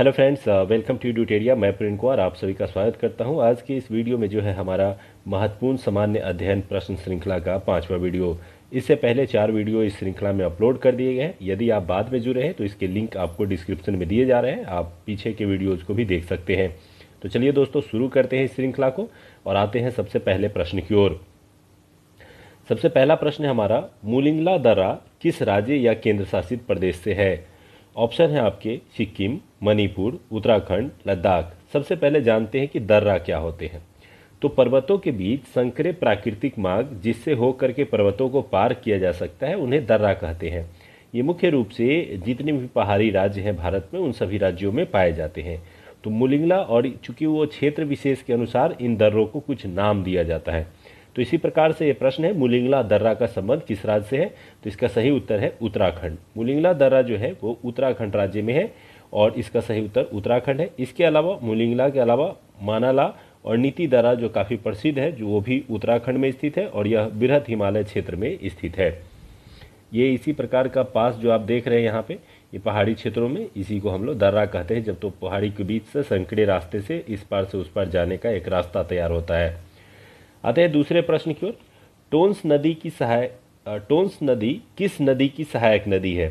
hello friends welcome to ड्यूटेरिया मैं प्रिंट कुमार आप सभी का स्वागत करता हूं आज के इस वीडियो में जो है हमारा महत्वपूर्ण सामान्य अध्ययन प्रश्न श्रृंखला का पांचवा वीडियो इससे पहले चार वीडियो इस श्रृंखला में अपलोड कर दिए गए हैं यदि आप बाद में जुड़े हैं तो इसके लिंक आपको डिस्क्रिप्शन में दिए जा रहे हैं आप पीछे के वीडियोज़ को भी देख सकते हैं तो चलिए दोस्तों शुरू करते हैं इस श्रृंखला को और आते हैं सबसे पहले प्रश्न की ओर सबसे पहला प्रश्न है हमारा मुलिंगला दर्रा किस राज्य या केंद्र शासित प्रदेश से है ऑप्शन है आपके सिक्किम मणिपुर उत्तराखंड लद्दाख सबसे पहले जानते हैं कि दर्रा क्या होते हैं तो पर्वतों के बीच संकरे प्राकृतिक मार्ग जिससे होकर के पर्वतों को पार किया जा सकता है उन्हें दर्रा कहते हैं ये मुख्य रूप से जितने भी पहाड़ी राज्य हैं भारत में उन सभी राज्यों में पाए जाते हैं तो मुलिंगला और चूंकि वो क्षेत्र विशेष के अनुसार इन दर्रों को कुछ नाम दिया जाता है तो इसी प्रकार से ये प्रश्न है मुलिंगला दर्रा का संबंध किस राज्य से है तो इसका सही उत्तर है उत्तराखंड मुलिंगला दर्रा जो है वो उत्तराखंड राज्य में है और इसका सही उत्तर उत्तराखंड है इसके अलावा मुलिंगला के अलावा मानाला और नीति दरा जो काफ़ी प्रसिद्ध है जो वो भी उत्तराखंड में स्थित है और यह बृहद हिमालय क्षेत्र में स्थित है ये इसी प्रकार का पास जो आप देख रहे हैं यहाँ पे ये पहाड़ी क्षेत्रों में इसी को हम लोग दर्रा कहते हैं जब तो पहाड़ी के बीच से संकड़े रास्ते से इस पार से उस पार जाने का एक रास्ता तैयार होता है आते हैं दूसरे प्रश्न की ओर टोन्स नदी की सहायक टोन्स नदी किस नदी की सहायक नदी है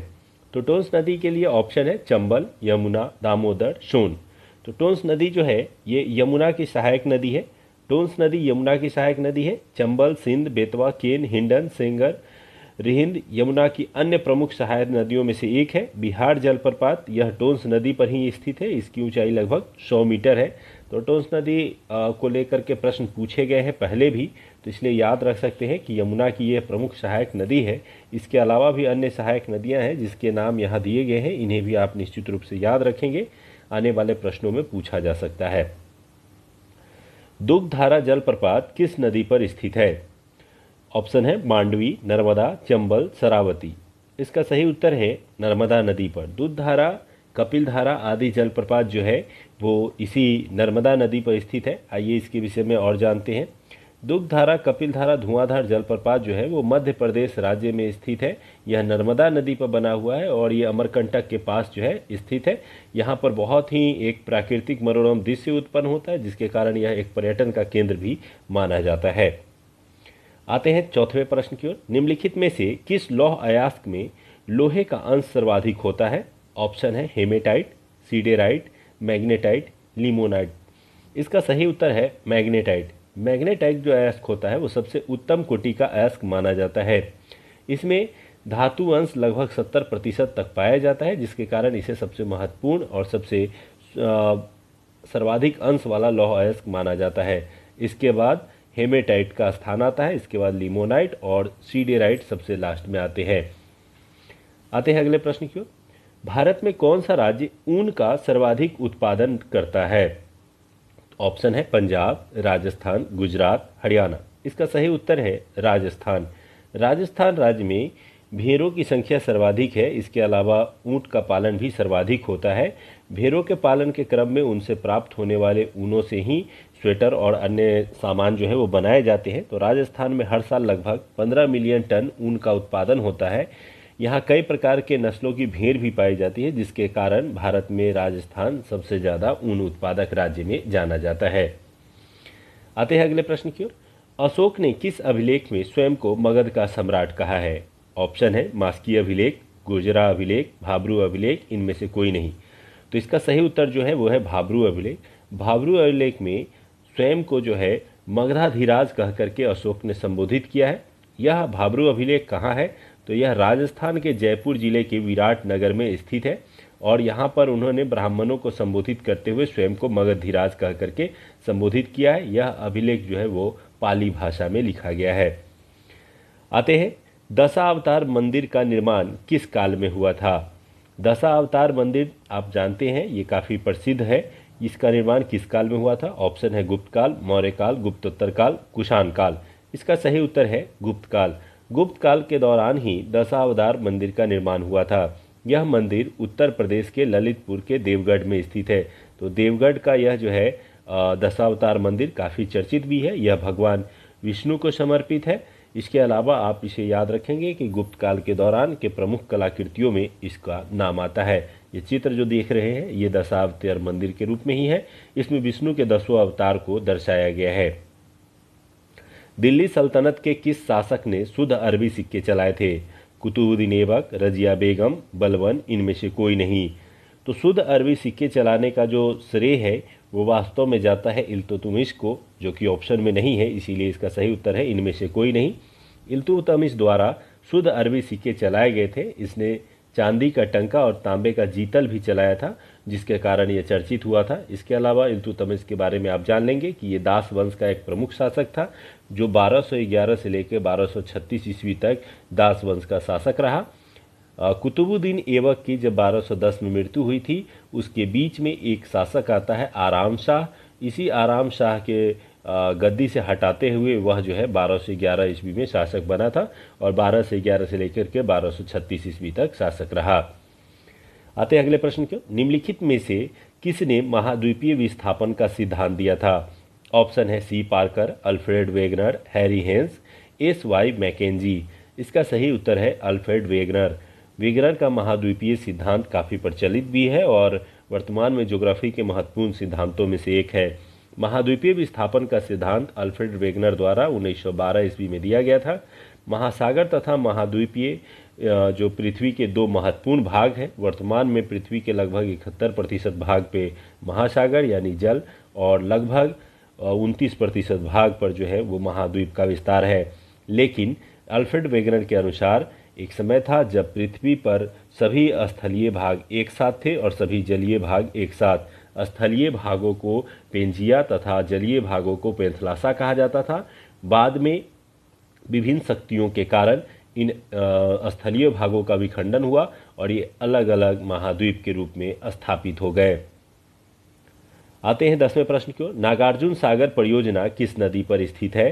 तो टोंस नदी के लिए ऑप्शन है चंबल यमुना दामोदर सोन तो टोंस नदी जो है ये यमुना की सहायक नदी है टोंस नदी यमुना की सहायक नदी है चंबल सिंध बेतवा केन हिंडन सेंगर रिहिंद यमुना की अन्य प्रमुख सहायक नदियों में से एक है बिहार जलप्रपात यह टोंस नदी पर ही स्थित है इसकी ऊंचाई लगभग 100 मीटर है तो टोंस नदी को लेकर के प्रश्न पूछे गए हैं पहले भी तो इसलिए याद रख सकते हैं कि यमुना की यह प्रमुख सहायक नदी है इसके अलावा भी अन्य सहायक नदियां हैं जिसके नाम यहाँ दिए गए हैं इन्हें भी आप निश्चित रूप से याद रखेंगे आने वाले प्रश्नों में पूछा जा सकता है दुग्धारा जलप्रपात किस नदी पर स्थित है ऑप्शन है मांडवी नर्मदा चंबल सरावती इसका सही उत्तर है नर्मदा नदी पर दुधधारा कपिल धारा आदि जलप्रपात जो है वो इसी नर्मदा नदी पर स्थित है आइए इसके विषय में और जानते हैं कपिल कपिलधारा धुआंधार जलप्रपात जो है वो मध्य प्रदेश राज्य में स्थित है यह नर्मदा नदी पर बना हुआ है और ये अमरकंटक के पास जो है स्थित है यहाँ पर बहुत ही एक प्राकृतिक मनोरम दृश्य उत्पन्न होता है जिसके कारण यह एक पर्यटन का केंद्र भी माना जाता है आते हैं चौथे प्रश्न की ओर निम्नलिखित में से किस लौह अयास्क में लोहे का अंश सर्वाधिक होता है ऑप्शन है हेमेटाइट सीडेराइट मैग्नेटाइट लिमोनाइट इसका सही उत्तर है मैग्नेटाइट मैग्नेटाइट जो अयस्क होता है वो सबसे उत्तम कोटि का अयस्क माना जाता है इसमें धातु अंश लगभग सत्तर प्रतिशत तक पाया जाता है जिसके कारण इसे सबसे महत्वपूर्ण और सबसे सर्वाधिक अंश वाला लौह अयस्क माना जाता है इसके बाद हेमेटाइट का स्थान आता है इसके बाद लिमोनाइट और सीडेराइट सबसे लास्ट में आते हैं आते हैं अगले प्रश्न की ओर भारत में कौन सा राज्य ऊन का सर्वाधिक उत्पादन करता है ऑप्शन है पंजाब राजस्थान गुजरात हरियाणा इसका सही उत्तर है राजस्थान राजस्थान राज्य में भेड़ों की संख्या सर्वाधिक है इसके अलावा ऊंट का पालन भी सर्वाधिक होता है भेड़ों के पालन के क्रम में उनसे प्राप्त होने वाले ऊनों से ही स्वेटर और अन्य सामान जो है वो बनाए जाते हैं तो राजस्थान में हर साल लगभग 15 मिलियन टन ऊन का उत्पादन होता है यहाँ कई प्रकार के नस्लों की भेड़ भी पाई जाती है जिसके कारण भारत में राजस्थान सबसे ज़्यादा ऊन उत्पादक राज्य में जाना जाता है आते हैं अगले प्रश्न की ओर अशोक ने किस अभिलेख में स्वयं को मगध का सम्राट कहा है ऑप्शन है मास्की अभिलेख गुजरा अभिलेख भाबरू अभिलेख इनमें से कोई नहीं तो इसका सही उत्तर जो है वो है भाबरू अभिलेख भाबरू अभिलेख में स्वयं को जो है मगधाधिराज कह करके अशोक ने संबोधित किया है यह भाबरू अभिलेख कहाँ है तो यह राजस्थान के जयपुर जिले के विराट नगर में स्थित है और यहाँ पर उन्होंने ब्राह्मणों को संबोधित करते हुए स्वयं को मगधीराज कह करके संबोधित किया है यह अभिलेख जो है वो पाली भाषा में लिखा गया है आते हैं दशा अवतार मंदिर का निर्माण किस काल में हुआ था दशा अवतार मंदिर आप जानते हैं ये काफ़ी प्रसिद्ध है इसका निर्माण किस काल में हुआ था ऑप्शन है गुप्त काल मौर्य काल गुप्तोत्तर काल कुषाण काल इसका सही उत्तर है गुप्त काल गुप्त काल के दौरान ही दशावतार मंदिर का निर्माण हुआ था यह मंदिर उत्तर प्रदेश के ललितपुर के देवगढ़ में स्थित है तो देवगढ़ का यह जो है दशावतार मंदिर काफ़ी चर्चित भी है यह भगवान विष्णु को समर्पित है इसके अलावा आप इसे याद रखेंगे कि गुप्त काल के दौरान के प्रमुख कलाकृतियों में इसका नाम आता है ये चित्र जो देख रहे हैं ये दशावतार मंदिर के रूप में ही है इसमें विष्णु के दसों अवतार को दर्शाया गया है दिल्ली सल्तनत के किस शासक ने शुद्ध अरबी सिक्के चलाए थे कुतुबुद्दीन ऐबक रजिया बेगम बलवन इनमें से कोई नहीं तो शुद्ध अरबी सिक्के चलाने का जो श्रेय है वो वास्तव में जाता है इल्तुतमिश को जो कि ऑप्शन में नहीं है इसीलिए इसका सही उत्तर है इनमें से कोई नहीं इल्तुतमिश द्वारा शुद्ध अरबी सिक्के चलाए गए थे इसने चांदी का टंका और तांबे का जीतल भी चलाया था जिसके कारण ये चर्चित हुआ था इसके अलावा इल्तुतमिश के बारे में आप जान लेंगे कि ये दास वंश का एक प्रमुख शासक था जो 1211 से लेकर 1236 ईस्वी तक दास वंश का शासक रहा कुतुबुद्दीन एवक की जब 1210 में मृत्यु हुई थी उसके बीच में एक शासक आता है आराम शाह इसी आराम शाह के गद्दी से हटाते हुए वह जो है 1211 ईस्वी में शासक बना था और 1211 से लेकर के 1236 ईस्वी तक शासक रहा आते अगले प्रश्न क्यों निम्नलिखित में से किसने महाद्वीपीय विस्थापन का सिद्धांत दिया था ऑप्शन है C Parker Alfred Wegener Harry Hess S Y McKenzie इसका सही उत्तर है अल्फ्रेड वेगनर वेगनर का महाद्वीपीय सिद्धांत काफ़ी प्रचलित भी है और वर्तमान में ज्योग्राफी के महत्वपूर्ण सिद्धांतों में से एक है महाद्वीपीय विस्थापन का सिद्धांत अल्फ्रेड वेगनर द्वारा 1912 ईस्वी में दिया गया था महासागर तथा महाद्वीपीय जो पृथ्वी के दो महत्वपूर्ण भाग हैं वर्तमान में पृथ्वी के लगभग इकहत्तर प्रतिशत भाग पे महासागर यानी जल और लगभग उनतीस प्रतिशत भाग पर जो है वो महाद्वीप का विस्तार है लेकिन अल्फ्रेड वेगनर के अनुसार एक समय था जब पृथ्वी पर सभी स्थलीय भाग एक साथ थे और सभी जलीय भाग एक साथ स्थलीय भागों को पेंजिया तथा जलीय भागों को पेंथलासा कहा जाता था बाद में विभिन्न शक्तियों के कारण इन स्थलीय भागों का विखंडन हुआ और ये अलग अलग महाद्वीप के रूप में स्थापित हो गए आते हैं दसवें प्रश्न की ओर नागार्जुन सागर परियोजना किस नदी पर स्थित है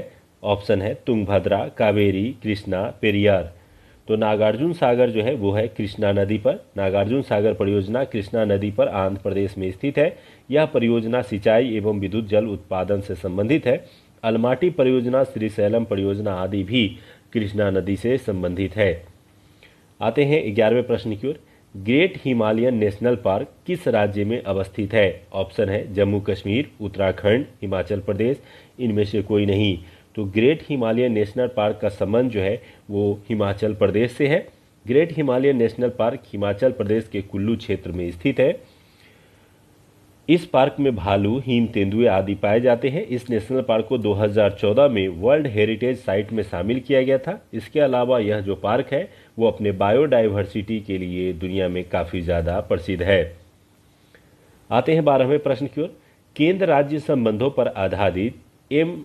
ऑप्शन है तुंगभद्रा कावेरी कृष्णा पेरियार तो नागार्जुन सागर जो है वो है कृष्णा नदी पर नागार्जुन सागर परियोजना कृष्णा नदी पर आंध्र प्रदेश में स्थित है यह परियोजना सिंचाई एवं विद्युत जल उत्पादन से संबंधित है अलमाटी परियोजना श्रीशैलम परियोजना आदि भी कृष्णा नदी से संबंधित है आते हैं ग्यारहवें प्रश्न की ओर ग्रेट हिमालयन नेशनल पार्क किस राज्य में अवस्थित है ऑप्शन है जम्मू कश्मीर उत्तराखंड हिमाचल प्रदेश इनमें से कोई नहीं तो ग्रेट हिमालयन नेशनल पार्क का संबंध जो है वो हिमाचल प्रदेश से है Great Himalayan National Park Himachal Pradesh के कुल्लू क्षेत्र में स्थित है इस पार्क में भालू हीम तेंदुए आदि पाए जाते हैं इस नेशनल पार्क को 2014 में वर्ल्ड हेरिटेज साइट में शामिल किया गया था इसके अलावा यह जो पार्क है वो अपने बायोडाइवर्सिटी के लिए दुनिया में काफ़ी ज़्यादा प्रसिद्ध है आते हैं बारहवें प्रश्न की ओर केंद्र राज्य संबंधों पर आधारित एम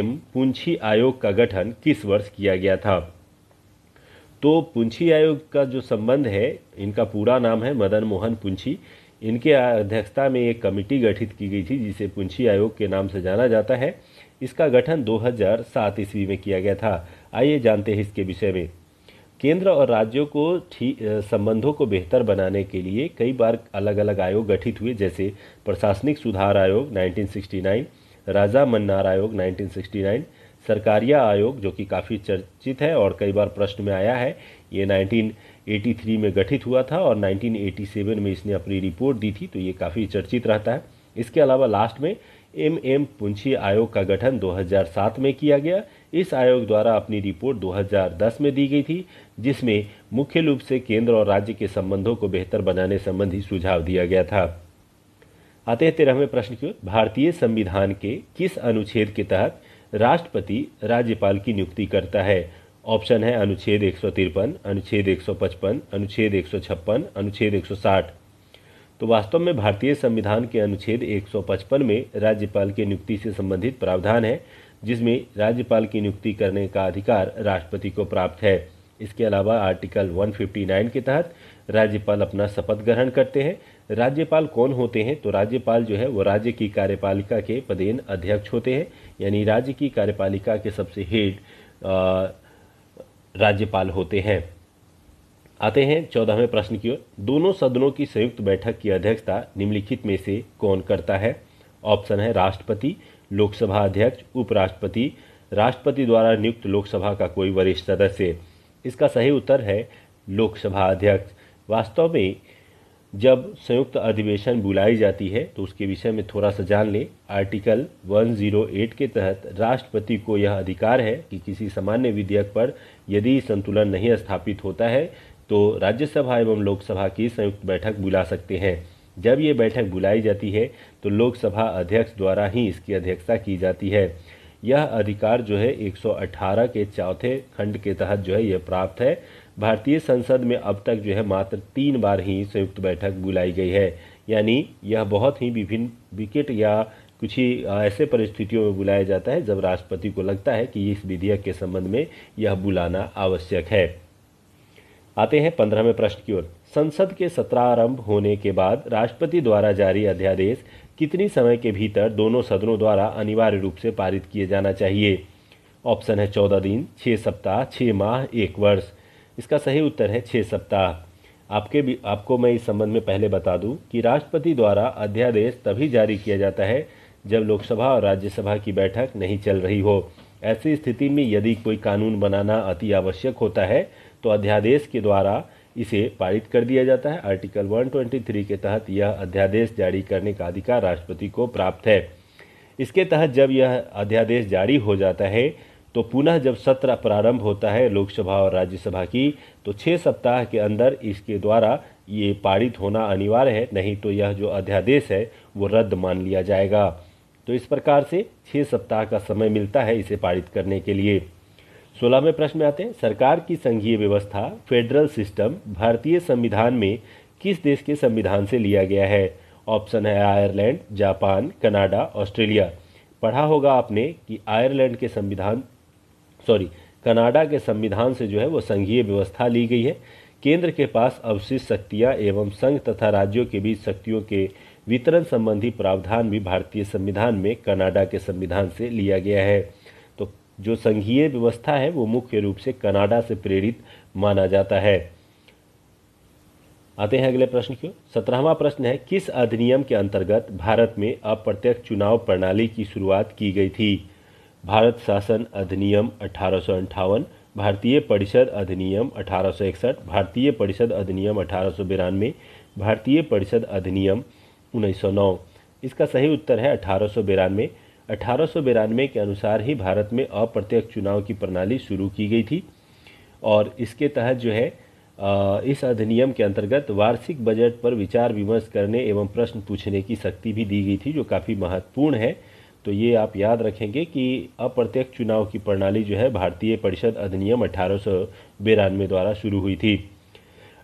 एम पूंछी आयोग का गठन किस वर्ष किया गया था तो पूंछी आयोग का जो संबंध है इनका पूरा नाम है मदन मोहन पूंछी इनके अध्यक्षता में एक कमेटी गठित की गई थी जिसे पुंछी आयोग के नाम से जाना जाता है इसका गठन 2007 ईस्वी में किया गया था आइए जानते हैं इसके विषय में केंद्र और राज्यों को ठीक संबंधों को बेहतर बनाने के लिए कई बार अलग अलग आयोग गठित हुए जैसे प्रशासनिक सुधार आयोग 1969, राजा मन्नार आयोग 1969, सरकारिया आयोग जो कि काफ़ी चर्चित है और कई बार प्रश्न में आया है ये 19 1983 में गठित हुआ था और 1987 में इसने अपनी रिपोर्ट दी थी तो ये काफ़ी चर्चित रहता है इसके अलावा लास्ट में एम एम पुंछी आयोग का गठन 2007 में किया गया इस आयोग द्वारा अपनी रिपोर्ट 2010 में दी गई थी जिसमें मुख्य रूप से केंद्र और राज्य के संबंधों को बेहतर बनाने संबंधी सुझाव दिया गया था आते हैं तेरहवें प्रश्न की ओर भारतीय संविधान के किस अनुच्छेद के तहत राष्ट्रपति राज्यपाल की नियुक्ति करता है ऑप्शन है अनुच्छेद एक अनुच्छेद पचपन अनुच्छेद छप्पन अनुच्छेद साठ तो वास्तव में भारतीय संविधान के अनुच्छेद 155 में राज्यपाल की नियुक्ति से संबंधित प्रावधान है जिसमें राज्यपाल की नियुक्ति करने का अधिकार राष्ट्रपति को प्राप्त है इसके अलावा आर्टिकल 159 के तहत राज्यपाल अपना शपथ ग्रहण करते हैं राज्यपाल कौन होते हैं तो राज्यपाल जो है वो राज्य की कार्यपालिका के पदेन अध्यक्ष होते हैं यानी राज्य की कार्यपालिका के सबसे हेड राज्यपाल होते हैं आते हैं चौदहवें प्रश्न की ओर दोनों सदनों की संयुक्त बैठक की अध्यक्षता निम्नलिखित में से कौन करता है ऑप्शन है राष्ट्रपति लोकसभा अध्यक्ष उपराष्ट्रपति राष्ट्रपति द्वारा नियुक्त लोकसभा का कोई वरिष्ठ सदस्य इसका सही उत्तर है लोकसभा अध्यक्ष वास्तव में जब संयुक्त अधिवेशन बुलाई जाती है तो उसके विषय में थोड़ा सा जान लें आर्टिकल 108 के तहत राष्ट्रपति को यह अधिकार है कि किसी सामान्य विधेयक पर यदि संतुलन नहीं स्थापित होता है तो राज्यसभा एवं लोकसभा की संयुक्त बैठक बुला सकते हैं जब ये बैठक बुलाई जाती है तो लोकसभा अध्यक्ष द्वारा ही इसकी अध्यक्षता की जाती है यह अधिकार जो है 118 के चौथे खंड के तहत जो है यह प्राप्त है भारतीय संसद में अब तक जो है मात्र तीन बार ही संयुक्त बैठक बुलाई गई है यानी यह बहुत ही विभिन्न विकेट या कुछ ही ऐसे परिस्थितियों में बुलाया जाता है जब राष्ट्रपति को लगता है कि इस विधेयक के संबंध में यह बुलाना आवश्यक है आते हैं पंद्रहवें प्रश्न की ओर संसद के सत्रारंभ होने के बाद राष्ट्रपति द्वारा जारी अध्यादेश कितनी समय के भीतर दोनों सदनों द्वारा अनिवार्य रूप से पारित किए जाना चाहिए ऑप्शन है चौदह दिन छः सप्ताह छः माह एक वर्ष इसका सही उत्तर है छः सप्ताह आपके भी आपको मैं इस संबंध में पहले बता दूं कि राष्ट्रपति द्वारा अध्यादेश तभी जारी किया जाता है जब लोकसभा और राज्यसभा की बैठक नहीं चल रही हो ऐसी स्थिति में यदि कोई कानून बनाना अति आवश्यक होता है तो अध्यादेश के द्वारा इसे पारित कर दिया जाता है आर्टिकल 123 के तहत यह अध्यादेश जारी करने का अधिकार राष्ट्रपति को प्राप्त है इसके तहत जब यह अध्यादेश जारी हो जाता है तो पुनः जब सत्र प्रारंभ होता है लोकसभा और राज्यसभा की तो छः सप्ताह के अंदर इसके द्वारा ये पारित होना अनिवार्य है नहीं तो यह जो अध्यादेश है वो रद्द मान लिया जाएगा तो इस प्रकार से छः सप्ताह का समय मिलता है इसे पारित करने के लिए सोलहवें प्रश्न में आते हैं सरकार की संघीय व्यवस्था फेडरल सिस्टम भारतीय संविधान में किस देश के संविधान से लिया गया है ऑप्शन है आयरलैंड जापान कनाडा ऑस्ट्रेलिया पढ़ा होगा आपने कि आयरलैंड के संविधान सॉरी कनाडा के संविधान से जो है वो संघीय व्यवस्था ली गई है केंद्र के पास अवशिष्ट शक्तियाँ एवं संघ तथा राज्यों के बीच शक्तियों के वितरण संबंधी प्रावधान भी भारतीय संविधान में कनाडा के संविधान से लिया गया है तो जो संघीय व्यवस्था है वो मुख्य रूप से कनाडा से प्रेरित माना जाता है आते हैं अगले प्रश्न की ओर सत्रहवा प्रश्न है किस अधिनियम के अंतर्गत भारत में अप्रत्यक्ष चुनाव प्रणाली की शुरुआत की गई थी भारत शासन अधिनियम अठारह भारतीय परिषद अधिनियम अठारह भारतीय परिषद अधिनियम अठारह भारतीय परिषद अधिनियम 1909 इसका सही उत्तर है अठारह अठारह के अनुसार ही भारत में अप्रत्यक्ष चुनाव की प्रणाली शुरू की गई थी और इसके तहत जो है इस अधिनियम के अंतर्गत वार्षिक बजट पर विचार विमर्श करने एवं प्रश्न पूछने की शक्ति भी दी गई थी जो काफ़ी महत्वपूर्ण है तो ये आप याद रखेंगे कि अप्रत्यक्ष चुनाव की प्रणाली जो है भारतीय परिषद अधिनियम अठारह द्वारा शुरू हुई थी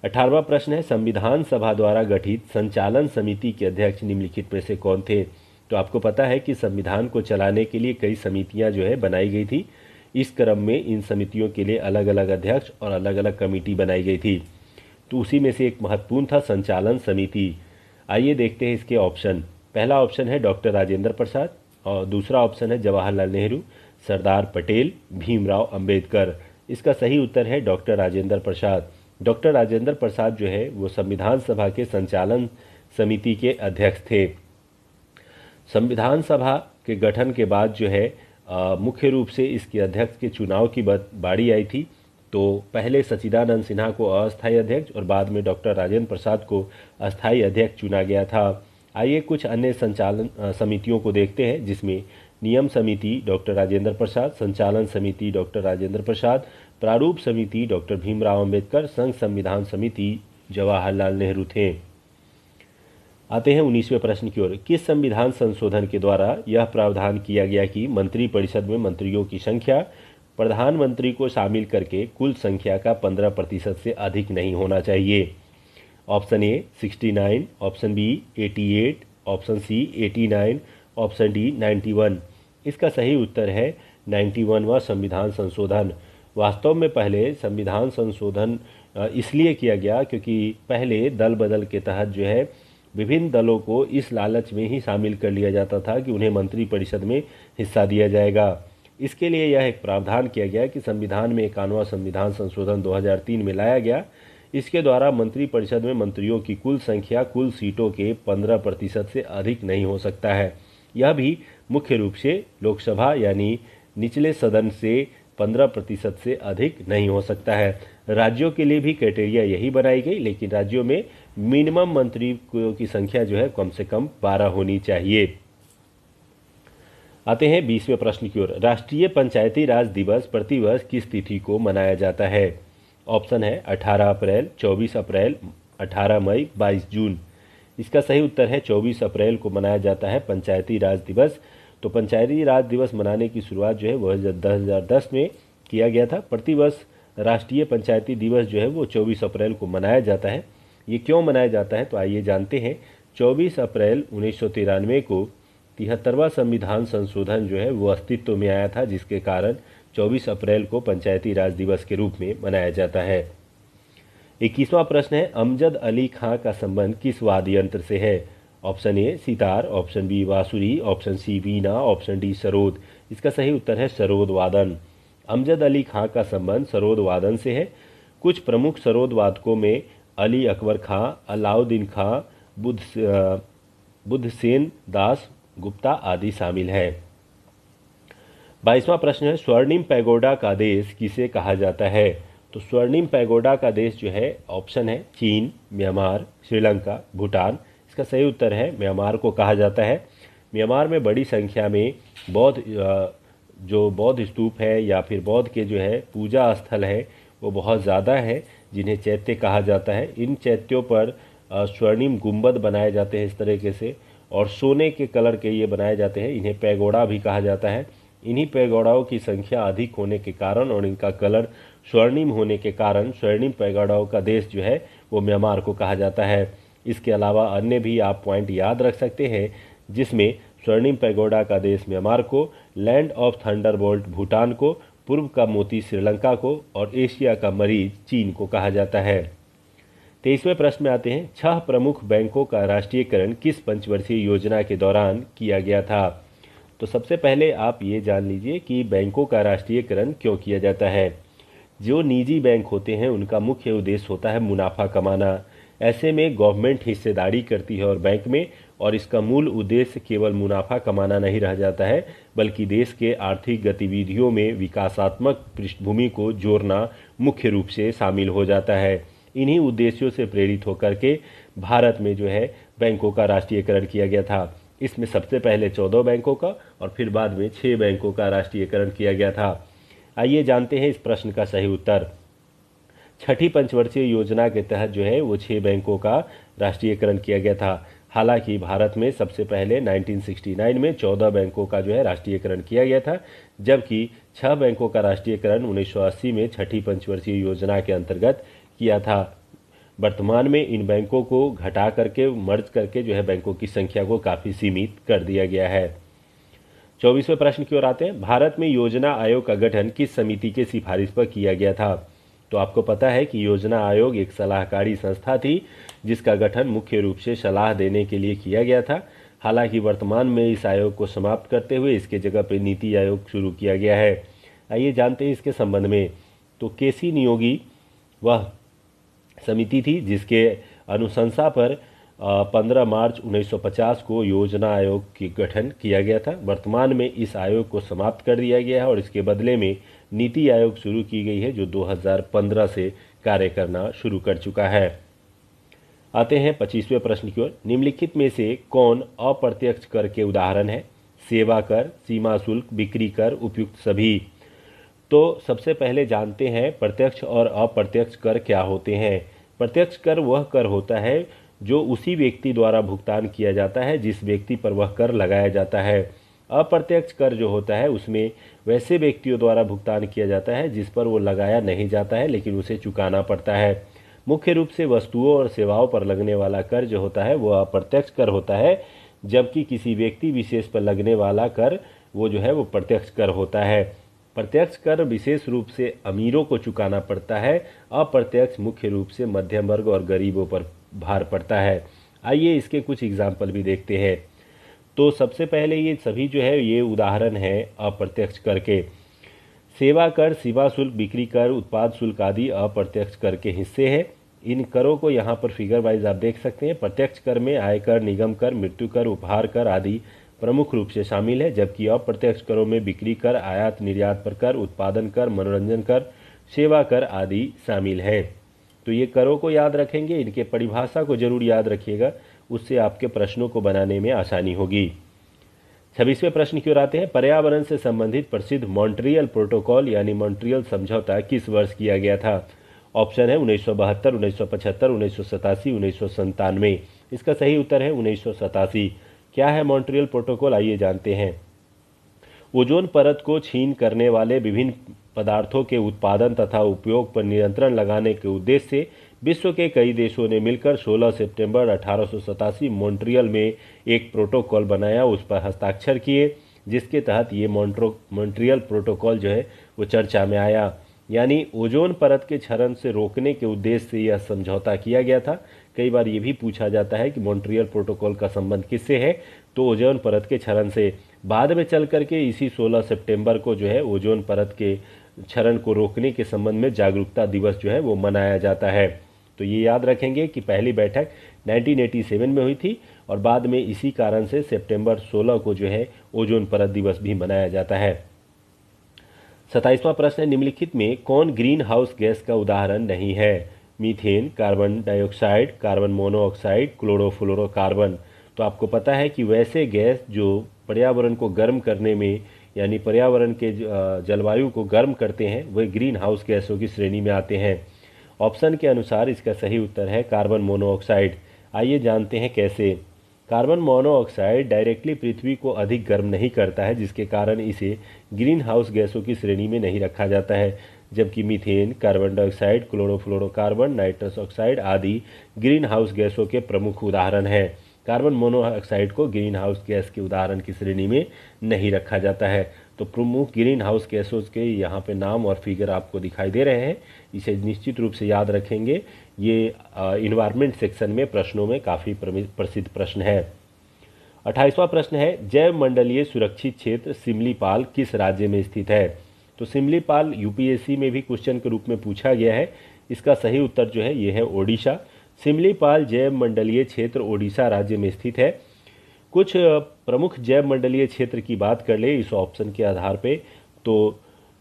अठारहवा प्रश्न है संविधान सभा द्वारा गठित संचालन समिति के अध्यक्ष निम्नलिखित में से कौन थे तो आपको पता है कि संविधान को चलाने के लिए कई समितियां जो है बनाई गई थी इस क्रम में इन समितियों के लिए अलग अलग अध्यक्ष और अलग अलग कमेटी बनाई गई थी तो उसी में से एक महत्वपूर्ण था संचालन समिति आइए देखते हैं इसके ऑप्शन पहला ऑप्शन है डॉक्टर राजेंद्र प्रसाद और दूसरा ऑप्शन है जवाहरलाल नेहरू सरदार पटेल भीमराव अंबेडकर इसका सही उत्तर है डॉक्टर राजेंद्र प्रसाद डॉक्टर राजेंद्र प्रसाद जो है वो संविधान सभा के संचालन समिति के अध्यक्ष थे संविधान सभा के गठन के बाद जो है मुख्य रूप से इसके अध्यक्ष के चुनाव की बाड़ी आई थी तो पहले सचिदानंद सिन्हा को अस्थायी अध्यक्ष और बाद में डॉक्टर राजेंद्र प्रसाद को अस्थायी अध्यक्ष चुना गया था आइए कुछ अन्य संचालन समितियों को देखते हैं जिसमें नियम समिति डॉक्टर राजेंद्र प्रसाद संचालन समिति डॉक्टर राजेंद्र प्रसाद प्रारूप समिति डॉक्टर भीमराव अंबेडकर संघ संविधान समिति जवाहरलाल नेहरू थे आते हैं उन्नीसवें प्रश्न की ओर किस संविधान संशोधन के द्वारा यह प्रावधान किया गया कि मंत्रिपरिषद में मंत्रियों की संख्या प्रधानमंत्री को शामिल करके कुल संख्या का पंद्रह प्रतिशत से अधिक नहीं होना चाहिए option A 69 option B 88 option C 89 option D 91 इसका सही उत्तर है व संविधान संशोधन वास्तव में पहले संविधान संशोधन इसलिए किया गया क्योंकि पहले दल बदल के तहत जो है विभिन्न दलों को इस लालच में ही शामिल कर लिया जाता था कि उन्हें मंत्रिपरिषद में हिस्सा दिया जाएगा इसके लिए यह एक प्रावधान किया गया कि संविधान में इक्यानवा संविधान संशोधन 2003 में लाया गया इसके द्वारा मंत्रिपरिषद में मंत्रियों की कुल संख्या कुल सीटों के 15 प्रतिशत से अधिक नहीं हो सकता है यह भी मुख्य रूप से लोकसभा यानी निचले सदन से 15 प्रतिशत से अधिक नहीं हो सकता है राज्यों के लिए भी क्राइटेरिया यही बनाई गई लेकिन राज्यों में मिनिमम मंत्रियों की संख्या जो है कम से कम बारह होनी चाहिए आते हैं बीसवें प्रश्न की ओर राष्ट्रीय पंचायती राज दिवस प्रतिवर्ष किस तिथि को मनाया जाता है ऑप्शन है 18 अप्रैल 24 अप्रैल 18 मई 22 जून इसका सही उत्तर है 24 अप्रैल को मनाया जाता है पंचायती राज दिवस तो पंचायती राज दिवस मनाने की शुरुआत जो है वह दस में किया गया था प्रतिवर्ष राष्ट्रीय पंचायती दिवस जो है वो 24 अप्रैल को मनाया जाता है ये क्यों मनाया जाता है तो आइए जानते हैं 24 अप्रैल उन्नीस को तिहत्तरवा संविधान संशोधन जो है वो अस्तित्व में आया था जिसके कारण 24 अप्रैल को पंचायती राज दिवस के रूप में मनाया जाता है इक्कीसवां प्रश्न है अमजद अली खां का संबंध किस वाद्य यंत्र से है option A sitar option B वासुरी option C veena option D sarod इसका सही उत्तर है सरोद वादन अमजद अली खां का संबंध सरोद वादन से है कुछ प्रमुख सरोद वादकों में अली अकबर खां अलाउद्दीन खां बुद्ध बुद्धसेन दास गुप्ता आदि शामिल हैं बाईसवां प्रश्न है स्वर्णिम पैगोडा का देश किसे कहा जाता है तो स्वर्णिम पैगोडा का देश जो है ऑप्शन है चीन म्यांमार श्रीलंका भूटान इसका सही उत्तर है म्यांमार को कहा जाता है म्यांमार में बड़ी संख्या में बौद्ध जो बौद्ध स्तूप है या फिर बौद्ध के जो है पूजा स्थल है वो बहुत ज़्यादा है जिन्हें चैत्य कहा जाता है इन चैत्यों पर स्वर्णिम गुंबद बनाए जाते हैं इस तरीके से और सोने के कलर के ये बनाए जाते हैं इन्हें पैगोड़ा भी कहा जाता है इन्हीं पैगौड़ाओं की संख्या अधिक होने के कारण और इनका कलर स्वर्णिम होने के कारण स्वर्णिम पैगौड़ाओं का देश जो है वो म्यांमार को कहा जाता है इसके अलावा अन्य भी आप पॉइंट याद रख सकते हैं जिसमें स्वर्णिम पैगोडा का देश म्यांमार को लैंड ऑफ थंडरबोल्ट भूटान को पूर्व का मोती श्रीलंका को और एशिया का मरीज चीन को कहा जाता है तेईसवें प्रश्न में आते हैं छह प्रमुख बैंकों का राष्ट्रीयकरण किस पंचवर्षीय योजना के दौरान किया गया था तो सबसे पहले आप ये जान लीजिए कि बैंकों का राष्ट्रीयकरण क्यों किया जाता है जो निजी बैंक होते हैं उनका मुख्य उद्देश्य होता है मुनाफा कमाना ऐसे में गवर्नमेंट हिस्सेदारी करती है और बैंक में और इसका मूल उद्देश्य केवल मुनाफा कमाना नहीं रह जाता है बल्कि देश के आर्थिक गतिविधियों में विकासात्मक पृष्ठभूमि को जोड़ना मुख्य रूप से शामिल हो जाता है इन्हीं उद्देश्यों से प्रेरित होकर के भारत में जो है बैंकों का राष्ट्रीयकरण किया गया था इसमें सबसे पहले चौदह बैंकों का और फिर बाद में छः बैंकों का राष्ट्रीयकरण किया गया था आइए जानते हैं इस प्रश्न का सही उत्तर छठी पंचवर्षीय योजना के तहत जो है वो छः बैंकों का राष्ट्रीयकरण किया गया था हालांकि भारत में सबसे पहले 1969 में 14 बैंकों का जो है राष्ट्रीयकरण किया गया था जबकि छह बैंकों का राष्ट्रीयकरण उन्नीस में छठी पंचवर्षीय योजना के अंतर्गत किया था वर्तमान में इन बैंकों को घटा करके मर्ज करके जो है बैंकों की संख्या को काफ़ी सीमित कर दिया गया है चौबीसवें प्रश्न की ओर आते हैं भारत में योजना आयोग का गठन किस समिति के सिफारिश पर किया गया था तो आपको पता है कि योजना आयोग एक सलाहकारी संस्था थी जिसका गठन मुख्य रूप से सलाह देने के लिए किया गया था हालांकि वर्तमान में इस आयोग को समाप्त करते हुए इसके जगह पर नीति आयोग शुरू किया गया है आइए जानते हैं इसके संबंध में तो केसी नियोगी वह समिति थी जिसके अनुशंसा पर 15 मार्च 1950 को योजना आयोग की गठन किया गया था वर्तमान में इस आयोग को समाप्त कर दिया गया है और इसके बदले में नीति आयोग शुरू की गई है जो 2015 से कार्य करना शुरू कर चुका है आते हैं पच्चीसवें प्रश्न की ओर निम्नलिखित में से कौन अप्रत्यक्ष कर के उदाहरण है सेवा कर सीमा शुल्क बिक्री कर उपयुक्त सभी तो सबसे पहले जानते हैं प्रत्यक्ष और अप्रत्यक्ष कर क्या होते हैं प्रत्यक्ष कर वह कर होता है जो उसी व्यक्ति द्वारा भुगतान किया जाता है जिस व्यक्ति पर वह कर लगाया जाता है अप्रत्यक्ष कर जो होता है उसमें वैसे व्यक्तियों द्वारा भुगतान किया जाता है जिस पर वो लगाया नहीं जाता है लेकिन उसे चुकाना पड़ता है मुख्य रूप से वस्तुओं और सेवाओं पर लगने वाला कर जो होता है वह अप्रत्यक्ष कर होता है जबकि किसी व्यक्ति विशेष पर लगने वाला कर वो जो है वो प्रत्यक्ष कर होता है प्रत्यक्ष कर विशेष रूप से अमीरों को चुकाना पड़ता है अप्रत्यक्ष मुख्य रूप से मध्यम वर्ग और गरीबों पर भार पड़ता है आइए इसके कुछ एग्जाम्पल भी देखते हैं तो सबसे पहले ये सभी जो है ये उदाहरण है अप्रत्यक्ष कर के सेवा कर सीमा शुल्क बिक्री कर उत्पाद शुल्क आदि अप्रत्यक्ष कर के हिस्से हैं इन करों को यहाँ पर फिगर वाइज आप देख सकते हैं प्रत्यक्ष कर में आयकर निगम कर मृत्यु कर उपहार कर आदि प्रमुख रूप से शामिल है जबकि अप्रत्यक्ष करों में बिक्री कर आयात निर्यात पर कर उत्पादन कर मनोरंजन कर सेवा कर आदि शामिल हैं तो ये करों को याद रखेंगे इनके परिभाषा को जरूर याद रखिएगा उससे आपके प्रश्नों को बनाने में आसानी होगी छब्बीसवें प्रश्न की ओर आते हैं पर्यावरण से संबंधित प्रसिद्ध मॉन्ट्रियल प्रोटोकॉल यानी मॉन्ट्रियल समझौता किस वर्ष किया गया था ऑप्शन है उन्नीस सौ बहत्तर उन्नीस सौ पचहत्तर उन्नीस सौ सतासी उन्नीस सौ संतानवे इसका सही उत्तर है उन्नीस सौ सतासी क्या है मॉन्ट्रियल प्रोटोकॉल आइए जानते हैं ओजोन परत को छीन करने वाले विभिन्न पदार्थों के उत्पादन तथा उपयोग पर नियंत्रण लगाने के उद्देश्य से विश्व के कई देशों ने मिलकर 16 सितंबर अठारह मॉन्ट्रियल में एक प्रोटोकॉल बनाया उस पर हस्ताक्षर किए जिसके तहत ये मॉन्ट्रो मॉन्ट्रियल प्रोटोकॉल जो है वो चर्चा में आया यानी ओजोन परत के क्षरण से रोकने के उद्देश्य से यह समझौता किया गया था कई बार ये भी पूछा जाता है कि मॉन्ट्रियल प्रोटोकॉल का संबंध किससे है तो ओजोन परत के क्षरण से बाद में चल करके इसी 16 सितंबर को जो है ओजोन परत के क्षरण को रोकने के संबंध में जागरूकता दिवस जो है वो मनाया जाता है तो ये याद रखेंगे कि पहली बैठक 1987 में हुई थी और बाद में इसी कारण से सितंबर 16 को जो है ओजोन परत दिवस भी मनाया जाता है सताईसवां प्रश्न निम्नलिखित में कौन ग्रीन हाउस गैस का उदाहरण नहीं है methane carbon dioxide carbon monoxide chlorofluorocarbon तो आपको पता है कि वैसे गैस जो पर्यावरण को गर्म करने में यानी पर्यावरण के जलवायु को गर्म करते हैं वे ग्रीन हाउस गैसों की श्रेणी में आते हैं ऑप्शन के अनुसार इसका सही उत्तर है कार्बन मोनोऑक्साइड आइए जानते हैं कैसे कार्बन मोनोऑक्साइड डायरेक्टली पृथ्वी को अधिक गर्म नहीं करता है जिसके कारण इसे ग्रीन हाउस गैसों की श्रेणी में नहीं रखा जाता है जबकि methane carbon dioxide chlorofluorocarbon nitrous oxide आदि ग्रीन हाउस गैसों के प्रमुख उदाहरण हैं कार्बन मोनोऑक्साइड को ग्रीन हाउस गैस के उदाहरण की श्रेणी में नहीं रखा जाता है तो प्रमुख ग्रीन हाउस गैसों के यहाँ पे नाम और फिगर आपको दिखाई दे रहे हैं इसे निश्चित रूप से याद रखेंगे ये इन्वायरमेंट सेक्शन में प्रश्नों में काफ़ी प्रसिद्ध प्रश्न है अट्ठाईसवां प्रश्न है जैव मंडलीय सुरक्षित क्षेत्र सिमलीपाल किस राज्य में स्थित है तो सिमलीपाल यूपीएससी में भी क्वेश्चन के रूप में पूछा गया है इसका सही उत्तर जो है ये है ओडिशा सिमलीपाल जैव मंडलीय क्षेत्र ओडिशा राज्य में स्थित है कुछ प्रमुख जैव मंडलीय क्षेत्र की बात कर ले इस ऑप्शन के आधार पे तो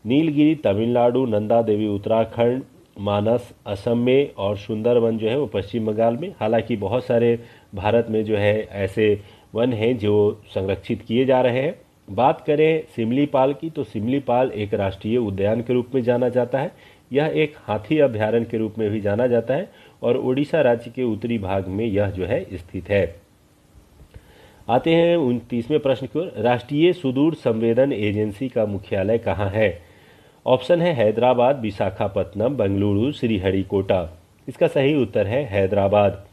नीलगिरी तमिलनाडु नंदा देवी उत्तराखंड मानस असम में और सुंदरवन जो है वो पश्चिम बंगाल में हालांकि बहुत सारे भारत में जो है ऐसे वन हैं जो संरक्षित किए जा रहे हैं बात करें सिमलीपाल की तो सिमलीपाल एक राष्ट्रीय उद्यान के रूप में जाना जाता है यह एक हाथी अभ्यारण्य के रूप में भी जाना जाता है और ओडिशा राज्य के उत्तरी भाग में यह जो है स्थित है आते हैं उनतीसवें प्रश्न की ओर राष्ट्रीय सुदूर संवेदन एजेंसी का मुख्यालय कहाँ है ऑप्शन है हैदराबाद विशाखापत्तनम बेंगलुरु श्रीहरिकोटा इसका सही उत्तर है हैदराबाद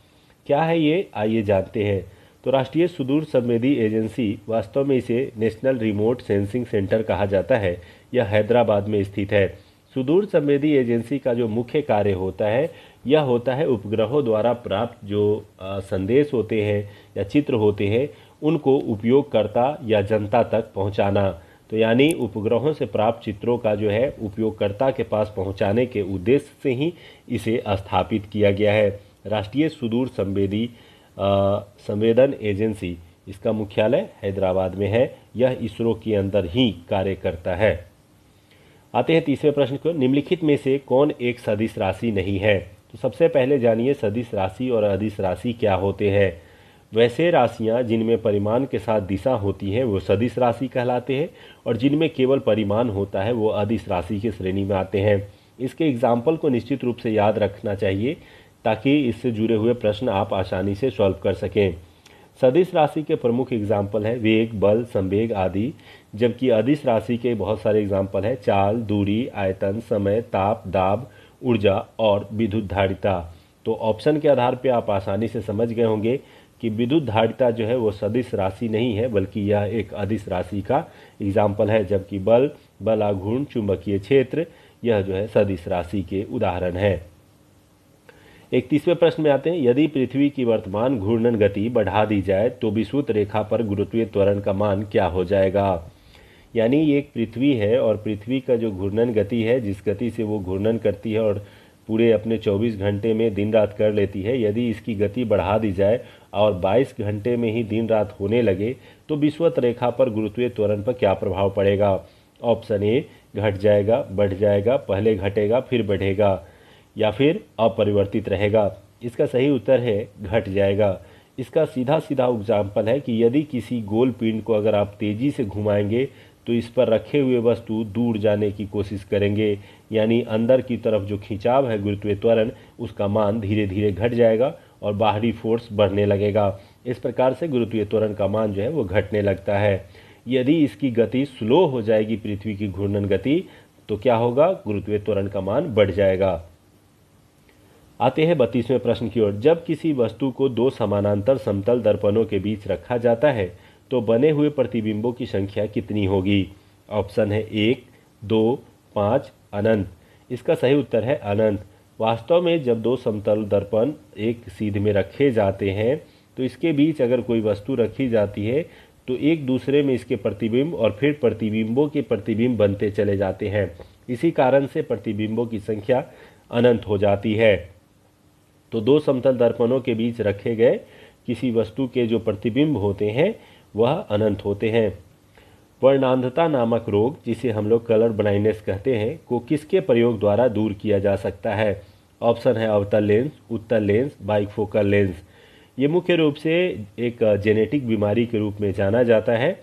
क्या है ये आइए जानते हैं तो राष्ट्रीय सुदूर संवेदी एजेंसी वास्तव में इसे नेशनल रिमोट सेंसिंग सेंटर कहा जाता है यह हैदराबाद में स्थित है सुदूर संवेदी एजेंसी का जो मुख्य कार्य होता है यह होता है उपग्रहों द्वारा प्राप्त जो संदेश होते हैं या चित्र होते हैं उनको उपयोगकर्ता या जनता तक पहुंचाना तो यानी उपग्रहों से प्राप्त चित्रों का जो है उपयोगकर्ता के पास पहुंचाने के उद्देश्य से ही इसे स्थापित किया गया है राष्ट्रीय सुदूर संवेदी संवेदन एजेंसी इसका मुख्यालय हैदराबाद में है यह इसरो के अंदर ही कार्य करता है आते हैं तीसरे प्रश्न को निम्नलिखित में से कौन एक सदिश राशि नहीं है तो सबसे पहले जानिए सदिश राशि और अधिस राशि क्या होते हैं वैसे राशियां जिनमें परिमाण के साथ दिशा होती है वो सदिश राशि कहलाते हैं और जिनमें केवल परिमाण होता है वो अधिस राशि की श्रेणी में आते हैं इसके एग्जाम्पल को निश्चित रूप से याद रखना चाहिए ताकि इससे जुड़े हुए प्रश्न आप आसानी से सॉल्व कर सकें सदिश राशि के प्रमुख एग्जाम्पल है वेग बल संवेग आदि जबकि अदिश राशि के बहुत सारे एग्जाम्पल हैं चाल दूरी आयतन समय ताप दाब ऊर्जा और विद्युत धारिता तो ऑप्शन के आधार पर आप आसानी से समझ गए होंगे कि विद्युत धारिता जो है वो सदिश राशि नहीं है बल्कि यह एक अदिश राशि का एग्जाम्पल है जबकि बल बलाघूर्ण चुंबकीय क्षेत्र यह जो है सदिश राशि के उदाहरण है इकतीसवें प्रश्न में आते हैं यदि पृथ्वी की वर्तमान घूर्णन गति बढ़ा दी जाए तो विश्वत रेखा पर गुरुत्वीय त्वरण का मान क्या हो जाएगा यानी एक पृथ्वी है और पृथ्वी का जो घूर्णन गति है जिस गति से वो घूर्णन करती है और पूरे अपने 24 घंटे में दिन रात कर लेती है यदि इसकी गति बढ़ा दी जाए और 22 घंटे में ही दिन रात होने लगे तो विश्वत रेखा पर गुरुत्वीय त्वरण पर क्या प्रभाव पड़ेगा ऑप्शन ए घट जाएगा बढ़ जाएगा पहले घटेगा फिर बढ़ेगा या फिर अपरिवर्तित रहेगा इसका सही उत्तर है घट जाएगा इसका सीधा सीधा एग्जाम्पल है कि यदि किसी गोल पिंड को अगर आप तेज़ी से घुमाएंगे तो इस पर रखे हुए वस्तु दूर जाने की कोशिश करेंगे यानी अंदर की तरफ जो खिंचाव है गुरुत्व त्वरण उसका मान धीरे धीरे घट जाएगा और बाहरी फोर्स बढ़ने लगेगा इस प्रकार से गुरुत्वीय त्वरण का मान जो है वो घटने लगता है यदि इसकी गति स्लो हो जाएगी पृथ्वी की घूर्णन गति तो क्या होगा गुरुत्वीय त्वरण का मान बढ़ जाएगा आते हैं बत्तीसवें प्रश्न की ओर जब किसी वस्तु को दो समानांतर समतल दर्पणों के बीच रखा जाता है तो बने हुए प्रतिबिंबों की संख्या कितनी होगी ऑप्शन है एक दो पाँच अनंत इसका सही उत्तर है अनंत वास्तव में जब दो समतल दर्पण एक सीध में रखे जाते हैं तो इसके बीच अगर कोई वस्तु रखी जाती है तो एक दूसरे में इसके प्रतिबिंब और फिर प्रतिबिंबों के प्रतिबिंब बनते चले जाते हैं इसी कारण से प्रतिबिंबों की संख्या अनंत हो जाती है तो दो समतल दर्पणों के बीच रखे गए किसी वस्तु के जो प्रतिबिंब होते हैं वह अनंत होते हैं वर्णांधता नामक रोग जिसे हम लोग कलर ब्लाइंडनेस कहते हैं को किसके प्रयोग द्वारा दूर किया जा सकता है ऑप्शन है अवतल लेंस उत्तर लेंस बाइकफोकल लेंस ये मुख्य रूप से एक जेनेटिक बीमारी के रूप में जाना जाता है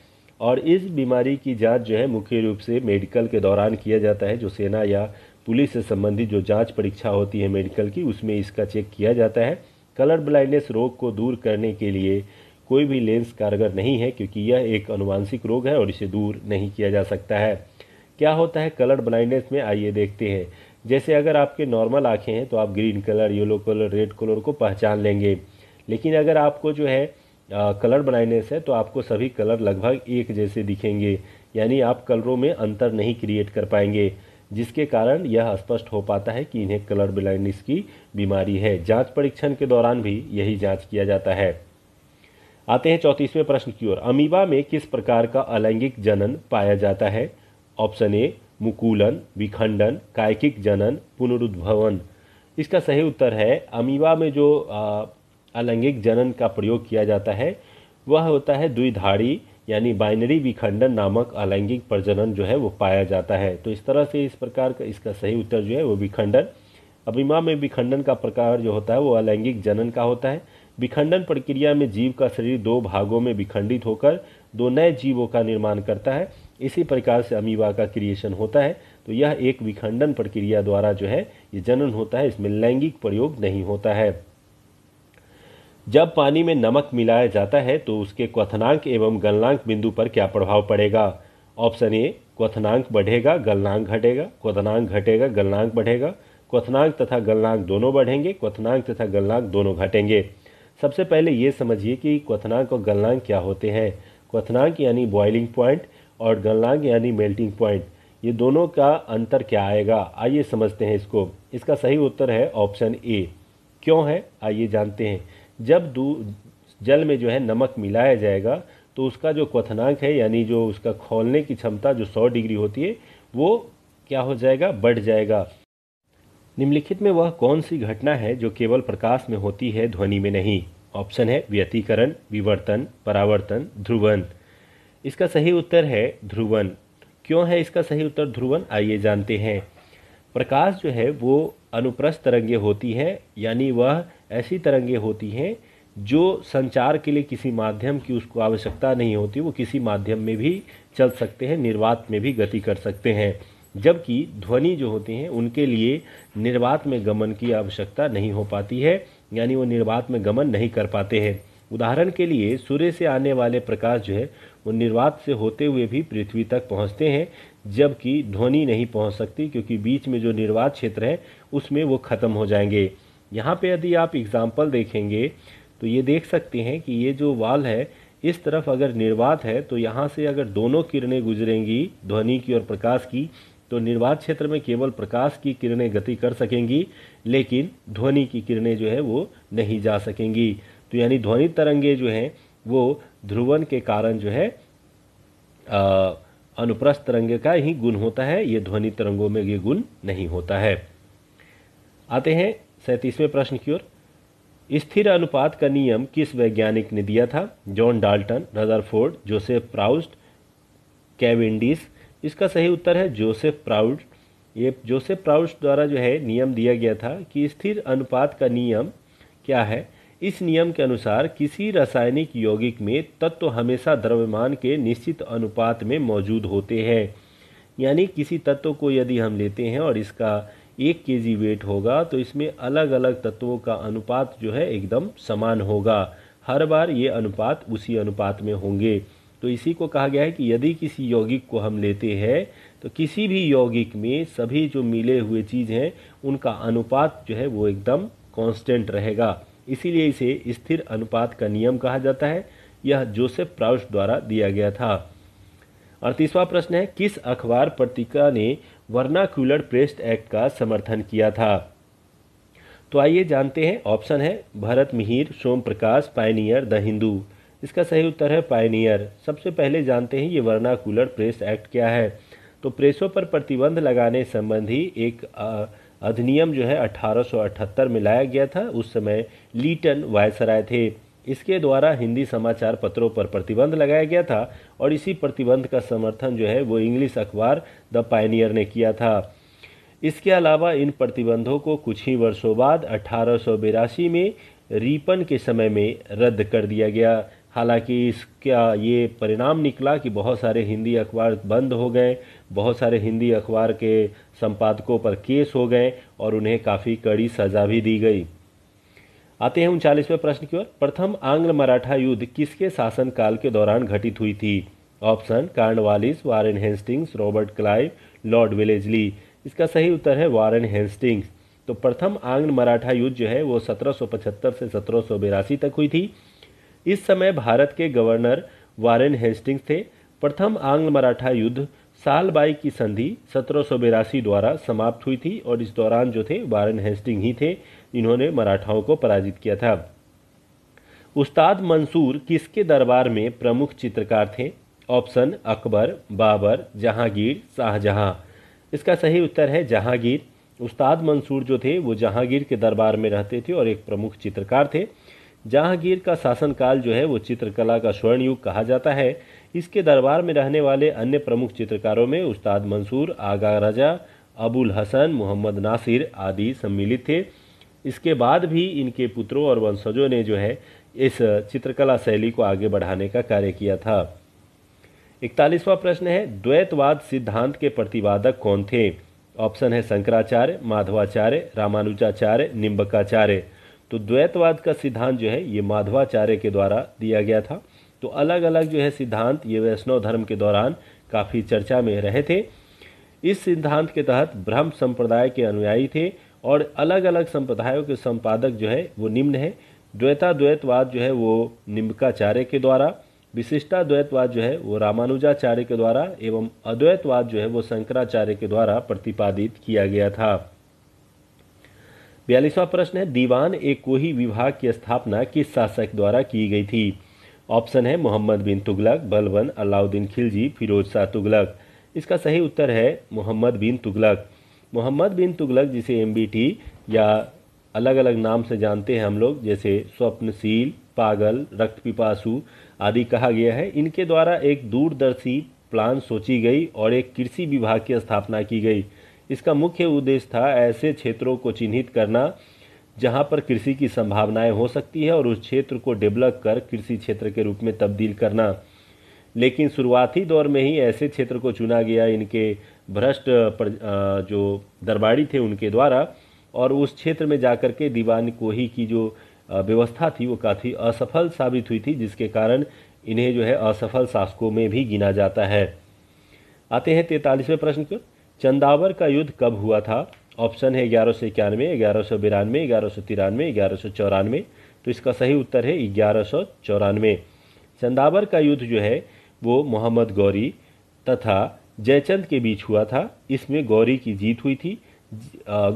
और इस बीमारी की जांच जो है मुख्य रूप से मेडिकल के दौरान किया जाता है जो सेना या पुलिस से संबंधित जो जांच परीक्षा होती है मेडिकल की उसमें इसका चेक किया जाता है कलर ब्लाइंडनेस रोग को दूर करने के लिए कोई भी लेंस कारगर नहीं है क्योंकि यह एक अनुवांशिक रोग है और इसे दूर नहीं किया जा सकता है क्या होता है कलर ब्लाइंडनेस में आइए देखते हैं जैसे अगर आपके नॉर्मल आँखें हैं तो आप green colour yellow colour red colour को पहचान लेंगे लेकिन अगर आपको जो है आ, कलर ब्लाइंडनेस है तो आपको सभी कलर लगभग एक जैसे दिखेंगे यानी आप कलरों में अंतर नहीं क्रिएट कर पाएंगे जिसके कारण यह स्पष्ट हो पाता है कि इन्हें कलर ब्लाइंडनेस की बीमारी है जांच परीक्षण के दौरान भी यही जांच किया जाता है आते हैं चौंतीसवें प्रश्न की ओर अमीबा में किस प्रकार का अलैंगिक जनन पाया जाता है ऑप्शन ए मुकूलन विखंडन कायकिक जनन पुनरुद्भवन इसका सही उत्तर है अमीबा में जो अलैंगिक जनन का प्रयोग किया जाता है वह होता है द्विधाड़ी यानी बाइनरी विखंडन नामक अलैंगिक प्रजनन जो है वो पाया जाता है तो इस तरह से इस प्रकार का इसका सही उत्तर जो है वो विखंडन अभिमा में विखंडन का प्रकार जो होता है वो अलैंगिक जनन का होता है विखंडन प्रक्रिया में जीव का शरीर दो भागों में विखंडित होकर दो नए जीवों का निर्माण करता है इसी प्रकार से अमीबा का क्रिएशन होता है तो यह एक विखंडन प्रक्रिया द्वारा जो है ये जनन होता है इसमें लैंगिक प्रयोग नहीं होता है जब पानी में नमक मिलाया जाता है तो उसके क्वथनांक एवं गलनांक बिंदु पर क्या प्रभाव पड़ेगा ऑप्शन ए क्वथनांक बढ़ेगा गलनांक घटेगा क्वथनांक घटेगा गलनांक बढ़ेगा क्वथनांक तथा गलनांक दोनों बढ़ेंगे क्वथनांक तथा गलनांक दोनों घटेंगे सबसे पहले ये समझिए कि क्वथनांक और गलनांक क्या होते हैं क्वथनांक यानी बॉइलिंग पॉइंट और गलनांक यानी मेल्टिंग पॉइंट ये दोनों का अंतर क्या आएगा आइए समझते हैं इसको इसका सही उत्तर है ऑप्शन ए क्यों है आइए जानते हैं जब दू जल में जो है नमक मिलाया जाएगा तो उसका जो क्वथनांक है यानी जो उसका खोलने की क्षमता जो 100 डिग्री होती है वो क्या हो जाएगा बढ़ जाएगा निम्नलिखित में वह कौन सी घटना है जो केवल प्रकाश में होती है ध्वनि में नहीं ऑप्शन है व्यतीकरण विवर्तन परावर्तन ध्रुवन इसका सही उत्तर है ध्रुवन क्यों है इसका सही उत्तर ध्रुवन आइए जानते हैं प्रकाश जो है वो अनुप्रस्थ तरंगे होती है यानी वह ऐसी तरंगे होती हैं जो संचार के लिए किसी माध्यम की उसको आवश्यकता नहीं होती वो किसी माध्यम में भी चल सकते हैं निर्वात में भी गति कर सकते हैं जबकि ध्वनि जो होते हैं उनके लिए निर्वात में गमन की आवश्यकता नहीं हो पाती है यानी वो निर्वात में गमन नहीं कर पाते हैं उदाहरण के लिए सूर्य से आने वाले प्रकाश जो है वो निर्वात से होते हुए भी पृथ्वी तक पहुँचते हैं जबकि ध्वनि नहीं पहुँच सकती क्योंकि बीच में जो निर्वात क्षेत्र है उसमें वो ख़त्म हो जाएंगे यहाँ पे यदि आप एग्ज़ाम्पल देखेंगे तो ये देख सकते हैं कि ये जो वाल है इस तरफ अगर निर्वात है तो यहाँ से अगर दोनों किरणें गुजरेंगी ध्वनि की और प्रकाश की तो निर्वात क्षेत्र में केवल प्रकाश की किरणें गति कर सकेंगी लेकिन ध्वनि की किरणें जो है वो नहीं जा सकेंगी तो यानी ध्वनि तरंगे जो हैं वो ध्रुवन के कारण जो है आ, अनुप्रस्थ तरंगे का ही गुण होता है ये ध्वनि तरंगों में ये गुण नहीं होता है आते हैं सैंतीसवें प्रश्न की ओर स्थिर अनुपात का नियम किस वैज्ञानिक ने दिया था John Dalton Rutherford Joseph Proust Cavendish इसका सही उत्तर है जोसेफ प्राउड ये जोसेफ प्राउस्ट द्वारा जो है नियम दिया गया था कि स्थिर अनुपात का नियम क्या है इस नियम के अनुसार किसी रासायनिक यौगिक में तत्व तो हमेशा द्रव्यमान के निश्चित अनुपात में मौजूद होते हैं यानी किसी तत्व को यदि हम लेते हैं और इसका एक के जी वेट होगा तो इसमें अलग अलग तत्वों का अनुपात जो है एकदम समान होगा हर बार ये अनुपात उसी अनुपात में होंगे तो इसी को कहा गया है कि यदि किसी यौगिक को हम लेते हैं तो किसी भी यौगिक में सभी जो मिले हुए चीज़ हैं उनका अनुपात जो है वो एकदम कांस्टेंट रहेगा इसीलिए इसे स्थिर अनुपात का नियम कहा जाता है यह जोसेफ प्राउस द्वारा दिया गया था अड़तीसवां प्रश्न है किस अखबार पत्रिका ने वर्नाक्यूलर प्रेस्ट एक्ट का समर्थन किया था तो आइए जानते हैं ऑप्शन है भरत मिहिर सोम प्रकाश पायनियर द हिंदू इसका सही उत्तर है पायनियर सबसे पहले जानते हैं ये वर्नाकुलर प्रेस एक्ट क्या है तो प्रेसों पर प्रतिबंध लगाने संबंधी एक अधिनियम जो है 1878 में लाया गया था उस समय लीटन वायसराय थे इसके द्वारा हिंदी समाचार पत्रों पर प्रतिबंध लगाया गया था और इसी प्रतिबंध का समर्थन जो है वो इंग्लिश अखबार द पायनियर ने किया था इसके अलावा इन प्रतिबंधों को कुछ ही वर्षों बाद अठारह में रीपन के समय में रद्द कर दिया गया हालांकि इसका ये परिणाम निकला कि बहुत सारे हिंदी अखबार बंद हो गए बहुत सारे हिंदी अखबार के संपादकों पर केस हो गए और उन्हें काफ़ी कड़ी सज़ा भी दी गई आते हैं उनचालीसवें प्रश्न की ओर प्रथम आंग्ल मराठा युद्ध किसके शासनकाल के दौरान घटित हुई थी option Cornwallis Warren Hastings Robert Clive Lord Wellesley इसका सही उत्तर है वारेन हेस्टिंग्स तो प्रथम आंग्ल मराठा युद्ध जो है वो सत्रह से सत्रह तक हुई थी इस समय भारत के गवर्नर वारेन हेस्टिंग्स थे प्रथम आंग्ल मराठा युद्ध सालबाई की संधि सत्रह द्वारा समाप्त हुई थी और इस दौरान जो थे वारन हेस्टिंग ही थे इन्होंने मराठाओं को पराजित किया था उस्ताद मंसूर किसके दरबार में प्रमुख चित्रकार थे ऑप्शन अकबर बाबर जहांगीर शाहजहां इसका सही उत्तर है जहांगीर उस्ताद मंसूर जो थे वो जहांगीर के दरबार में रहते थे और एक प्रमुख चित्रकार थे जहांगीर का शासनकाल जो है वो चित्रकला का स्वर्ण युग कहा जाता है इसके दरबार में रहने वाले अन्य प्रमुख चित्रकारों में उस्ताद मंसूर आगा रजा अबुल हसन मोहम्मद नासिर आदि सम्मिलित थे इसके बाद भी इनके पुत्रों और वंशजों ने जो है इस चित्रकला शैली को आगे बढ़ाने का कार्य किया था इकतालीसवां प्रश्न है द्वैतवाद सिद्धांत के प्रतिवादक कौन थे ऑप्शन है शंकराचार्य माधवाचार्य रामानुजाचार्य निम्बकाचार्य तो द्वैतवाद का सिद्धांत जो है ये माधवाचार्य के द्वारा दिया गया था तो अलग अलग जो है सिद्धांत ये वैष्णव धर्म के दौरान काफ़ी चर्चा में रहे थे इस सिद्धांत के तहत ब्रह्म संप्रदाय के अनुयायी थे और अलग अलग संप्रदायों के संपादक जो है वो निम्न है द्वैता द्वैतवाद जो है वो निम्बकाचार्य के द्वारा विशिष्टा द्वैतवाद जो है वो रामानुजाचार्य के द्वारा एवं अद्वैतवाद जो है वो शंकराचार्य के द्वारा प्रतिपादित किया गया था बयालीसवां प्रश्न है दीवान एक कोही विभाग की स्थापना किस शासक द्वारा की गई थी ऑप्शन है मोहम्मद बिन तुगलक बलवन अलाउद्दीन खिलजी फिरोज शाह तुगलक इसका सही उत्तर है मोहम्मद बिन तुगलक मोहम्मद बिन तुगलक जिसे एम या अलग अलग नाम से जानते हैं हम लोग जैसे स्वप्नशील पागल रक्त पिपासु आदि कहा गया है इनके द्वारा एक दूरदर्शी प्लान सोची गई और एक कृषि विभाग की स्थापना की गई इसका मुख्य उद्देश्य था ऐसे क्षेत्रों को चिन्हित करना जहाँ पर कृषि की संभावनाएं हो सकती है और उस क्षेत्र को डेवलप कर कृषि क्षेत्र के रूप में तब्दील करना लेकिन शुरुआती दौर में ही ऐसे क्षेत्र को चुना गया इनके भ्रष्ट जो दरबारी थे उनके द्वारा और उस क्षेत्र में जाकर के दीवान कोही की जो व्यवस्था थी वो काफ़ी असफल साबित हुई थी जिसके कारण इन्हें जो है असफल शासकों में भी गिना जाता है आते हैं तैतालीसवें प्रश्न पर चंदावर का युद्ध कब हुआ था ऑप्शन है ग्यारह सौ इक्यानवे ग्यारह सौ बिरानवे ग्यारह सौ तिरानवे ग्यारह सौ चौरानवे तो इसका सही उत्तर है ग्यारह सौ चौरानवे चंदावर का युद्ध जो है वो मोहम्मद गौरी तथा जयचंद के बीच हुआ था इसमें गौरी की जीत हुई थी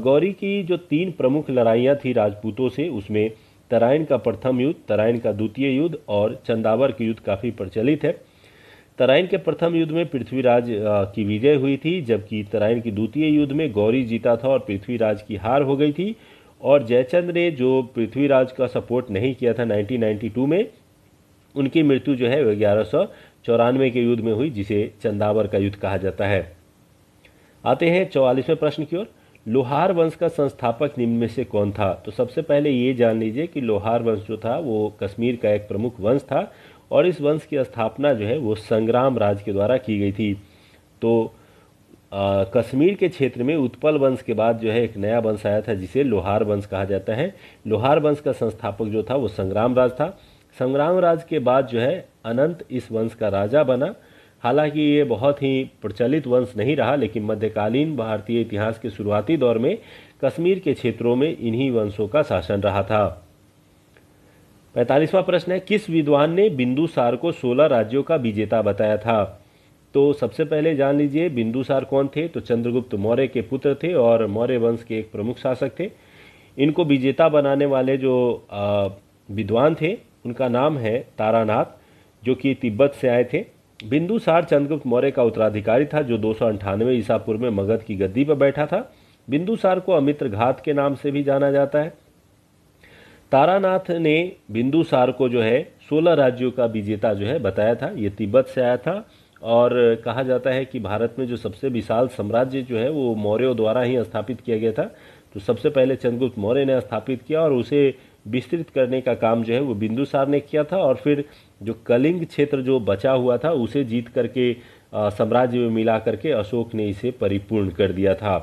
गौरी की जो तीन प्रमुख लड़ाइयाँ थी राजपूतों से उसमें तराइन का प्रथम युद्ध तराइन का द्वितीय युद्ध और चंदावर का युद्ध काफ़ी प्रचलित है तराइन के प्रथम युद्ध में पृथ्वीराज की विजय हुई थी जबकि तराइन की द्वितीय युद्ध में गौरी जीता था और पृथ्वीराज की हार हो गई थी और जयचंद ने जो पृथ्वीराज का सपोर्ट नहीं किया था 1992 में उनकी मृत्यु जो है ग्यारह सौ चौरानवे के युद्ध में हुई जिसे चंदावर का युद्ध कहा जाता है आते हैं चौवालीसवें प्रश्न की ओर लोहार वंश का संस्थापक निम्न में से कौन था तो सबसे पहले ये जान लीजिए कि लोहार वंश जो था वो कश्मीर का एक प्रमुख वंश था और इस वंश की स्थापना जो है वो संग्राम राज के द्वारा की गई थी तो आ, कश्मीर के क्षेत्र में उत्पल वंश के बाद जो है एक नया वंश आया था जिसे लोहार वंश कहा जाता है लोहार वंश का संस्थापक जो था वो संग्राम राज था संग्राम राज के बाद जो है अनंत इस वंश का राजा बना हालांकि ये बहुत ही प्रचलित वंश नहीं रहा लेकिन मध्यकालीन भारतीय इतिहास के शुरुआती दौर में कश्मीर के क्षेत्रों में इन्हीं वंशों का शासन रहा था पैंतालीसवां प्रश्न है किस विद्वान ने बिंदुसार को सोलह राज्यों का विजेता बताया था तो सबसे पहले जान लीजिए बिंदुसार कौन थे तो चंद्रगुप्त मौर्य के पुत्र थे और मौर्य वंश के एक प्रमुख शासक थे इनको विजेता बनाने वाले जो विद्वान थे उनका नाम है तारानाथ जो कि तिब्बत से आए थे बिंदुसार चंद्रगुप्त मौर्य का उत्तराधिकारी था जो दो सौ अंठानवे ईसापुर में मगध की गद्दी पर बैठा था बिंदुसार को अमित्र घात के नाम से भी जाना जाता है तारानाथ ने बिंदुसार को जो है सोलह राज्यों का विजेता जो है बताया था ये तिब्बत से आया था और कहा जाता है कि भारत में जो सबसे विशाल साम्राज्य जो है वो मौर्यों द्वारा ही स्थापित किया गया था तो सबसे पहले चंद्रगुप्त मौर्य ने स्थापित किया और उसे विस्तृत करने का काम जो है वो बिंदुसार ने किया था और फिर जो कलिंग क्षेत्र जो बचा हुआ था उसे जीत करके साम्राज्य में मिला करके अशोक ने इसे परिपूर्ण कर दिया था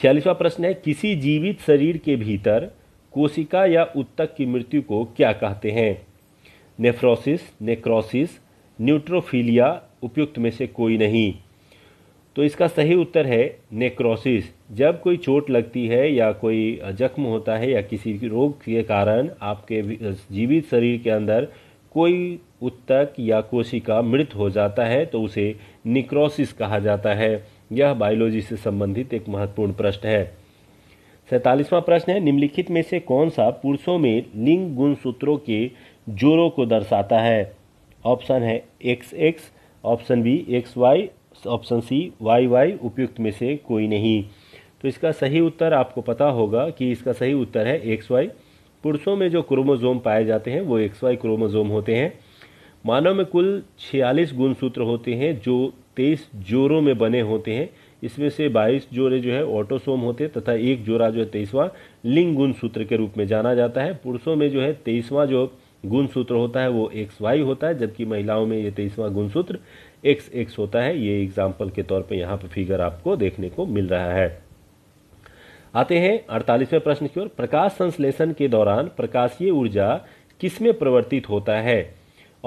छियालीसवा प्रश्न है किसी जीवित शरीर के भीतर कोशिका या उत्तक की मृत्यु को क्या कहते हैं नेफ्रोसिस नेक्रोसिस न्यूट्रोफीलिया उपयुक्त में से कोई नहीं तो इसका सही उत्तर है नेक्रोसिस जब कोई चोट लगती है या कोई जख्म होता है या किसी रोग के कारण आपके जीवित शरीर के अंदर कोई उत्तक या कोशिका मृत हो जाता है तो उसे निक्रोसिस कहा जाता है यह बायोलॉजी से संबंधित एक महत्वपूर्ण प्रश्न है सैतालीसवां प्रश्न है निम्नलिखित में से कौन सा पुरुषों में लिंग गुण सूत्रों के जोड़ों को दर्शाता है ऑप्शन है X X option B X Y option C Y Y उपयुक्त में से कोई नहीं तो इसका सही उत्तर आपको पता होगा कि इसका सही उत्तर है एक्स वाई पुरुषों में जो क्रोमोजोम पाए जाते हैं वो एक्स वाई क्रोमोजोम होते हैं मानव में कुल छियालीस गुणसूत्र होते हैं जो तेईस जोड़ों में बने होते हैं इसमें से 22 जोड़े जो है ऑटोसोम होते हैं तथा एक जोड़ा जो है तेईसवां लिंग गुण सूत्र के रूप में जाना जाता है पुरुषों में जो है तेईसवां जो गुण सूत्र होता है वो एक्स वाई होता है जबकि महिलाओं में ये तेईसवां गुण सूत्र एक्स एक्स होता है ये एग्जाम्पल के तौर पर यहाँ पर फिगर आपको देखने को मिल रहा है आते हैं अड़तालीसवें प्रश्न की ओर प्रकाश संश्लेषण के दौरान प्रकाशीय ऊर्जा किसमें परिवर्तित होता है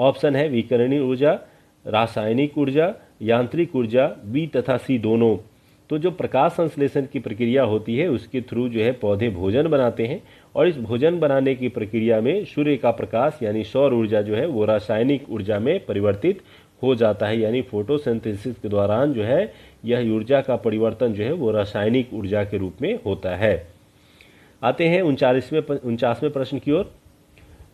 ऑप्शन है विकरणीय ऊर्जा रासायनिक ऊर्जा यांत्रिक ऊर्जा बी तथा सी दोनों तो जो प्रकाश संश्लेषण की प्रक्रिया होती है उसके थ्रू जो है पौधे भोजन बनाते हैं और इस भोजन बनाने की प्रक्रिया में सूर्य का प्रकाश यानी सौर ऊर्जा जो है वो रासायनिक ऊर्जा में परिवर्तित हो जाता है यानी फोटोसिंथेसिस के दौरान जो है यह ऊर्जा का परिवर्तन जो है वो रासायनिक ऊर्जा के रूप में होता है आते हैं उनचालीसवें उनचासवें प्रश्न की ओर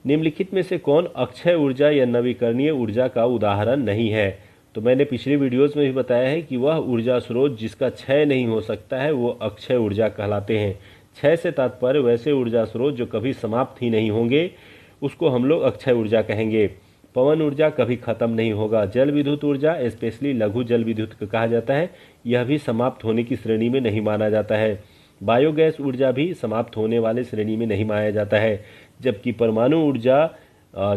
निम्नलिखित में से कौन अक्षय ऊर्जा या नवीकरणीय ऊर्जा का उदाहरण नहीं है तो मैंने पिछली वीडियोस में भी बताया है कि वह ऊर्जा स्रोत जिसका क्षय नहीं हो सकता है वो अक्षय ऊर्जा कहलाते हैं क्षय से तात्पर्य वैसे ऊर्जा स्रोत जो कभी समाप्त ही नहीं होंगे उसको हम लोग अक्षय ऊर्जा कहेंगे पवन ऊर्जा कभी खत्म नहीं होगा जल विद्युत ऊर्जा स्पेशली लघु जल विद्युत कहा जाता है यह भी समाप्त होने की श्रेणी में नहीं माना जाता है बायोगैस ऊर्जा भी समाप्त होने वाले श्रेणी में नहीं माना जाता है जबकि परमाणु ऊर्जा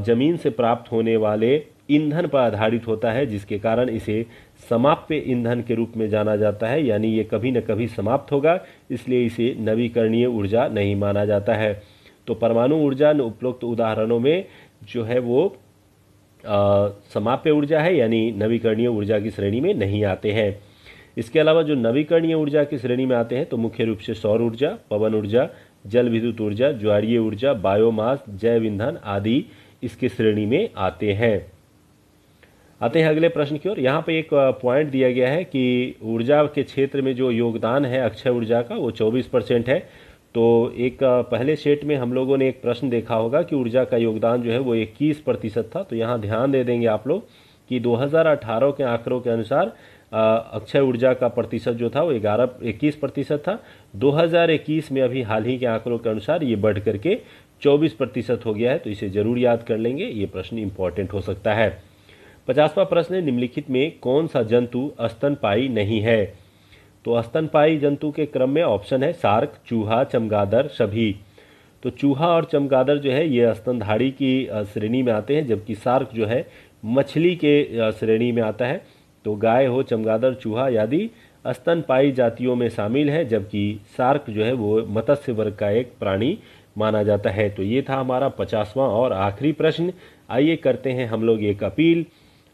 जमीन से प्राप्त होने वाले ईंधन पर आधारित होता है जिसके कारण इसे समाप्य ईंधन के रूप में जाना जाता है यानी ये कभी न कभी समाप्त होगा इसलिए इसे नवीकरणीय ऊर्जा नहीं माना जाता है तो परमाणु ऊर्जा उपरोक्त उदाहरणों में जो है वो समाप्य ऊर्जा है यानी नवीकरणीय ऊर्जा की श्रेणी में नहीं आते हैं इसके अलावा जो नवीकरणीय ऊर्जा की श्रेणी में आते हैं तो मुख्य रूप से सौर ऊर्जा पवन ऊर्जा जल विद्युत ऊर्जा ज्वारीय ऊर्जा बायोमास जैव ईंधन आदि इसके श्रेणी में आते हैं आते हैं अगले प्रश्न की ओर यहाँ पे एक पॉइंट दिया गया है कि ऊर्जा के क्षेत्र में जो योगदान है अक्षय ऊर्जा का वो 24 परसेंट है तो एक पहले सेट में हम लोगों ने एक प्रश्न देखा होगा कि ऊर्जा का योगदान जो है वो इक्कीस प्रतिशत था तो यहाँ ध्यान दे देंगे आप लोग कि 2018 के आंकड़ों के अनुसार अक्षय ऊर्जा का प्रतिशत जो था वो ग्यारह इक्कीस प्रतिशत था दो में अभी हाल ही के आंकड़ों के अनुसार ये बढ़ करके चौबीस प्रतिशत हो गया है तो इसे ज़रूर याद कर लेंगे ये प्रश्न इम्पॉर्टेंट हो सकता है पचासवा प्रश्न निम्नलिखित में कौन सा जंतु स्तनपाई नहीं है तो स्तनपाई जंतु के क्रम में ऑप्शन है सार्क चूहा चमगादड़ सभी तो चूहा और चमगादड़ जो है ये स्तनधारी की श्रेणी में आते हैं जबकि सार्क जो है मछली के श्रेणी में आता है तो गाय हो चमगादड़ चूहा आदि स्तनपाई जातियों में शामिल है जबकि सार्क जो है वो मत्स्य वर्ग का एक प्राणी माना जाता है तो ये था हमारा पचासवां और आखिरी प्रश्न आइए करते हैं हम लोग एक अपील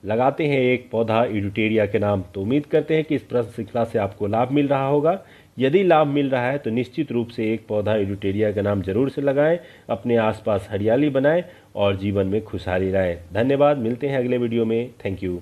लगाते हैं एक पौधा इडुटेरिया के नाम तो उम्मीद करते हैं कि इस प्रश्न श्रृंखला से आपको लाभ मिल रहा होगा यदि लाभ मिल रहा है तो निश्चित रूप से एक पौधा इडुटेरिया का नाम जरूर से लगाएं अपने आसपास हरियाली बनाएं और जीवन में खुशहाली लाएं धन्यवाद मिलते हैं अगले वीडियो में थैंक यू